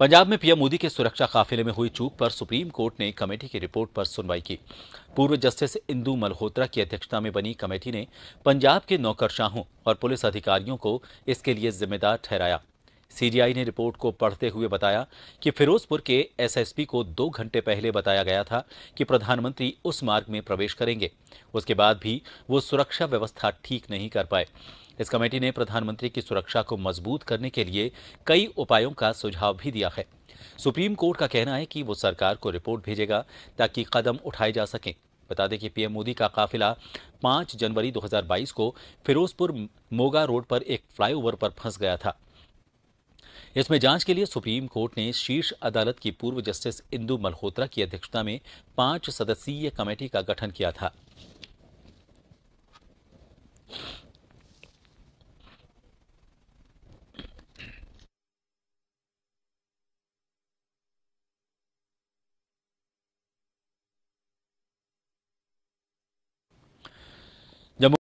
पंजाब में पीएम मोदी के सुरक्षा काफिले में हुई चूक पर सुप्रीम कोर्ट ने कमेटी की रिपोर्ट पर सुनवाई की पूर्व जस्टिस इंदू मल्होत्रा की अध्यक्षता में बनी कमेटी ने पंजाब के नौकरशाहों और पुलिस अधिकारियों को इसके लिए जिम्मेदार ठहराया सीजीआई ने रिपोर्ट को पढ़ते हुए बताया कि फिरोजपुर के एसएसपी को दो घंटे पहले बताया गया था कि प्रधानमंत्री उस मार्ग में प्रवेश करेंगे उसके बाद भी वो सुरक्षा व्यवस्था ठीक नहीं कर पाए इस कमेटी ने प्रधानमंत्री की सुरक्षा को मजबूत करने के लिए कई उपायों का सुझाव भी दिया है सुप्रीम कोर्ट का कहना है कि वो सरकार को रिपोर्ट भेजेगा ताकि कदम उठाए जा सकें बता दें कि पीएम मोदी का काफिला 5 जनवरी 2022 को फिरोजपुर मोगा रोड पर एक फ्लाईओवर पर फंस गया था इसमें जांच के लिए सुप्रीम कोर्ट ने शीर्ष अदालत की पूर्व जस्टिस इंदू मल्होत्रा की अध्यक्षता में पांच सदस्यीय कमेटी का गठन किया था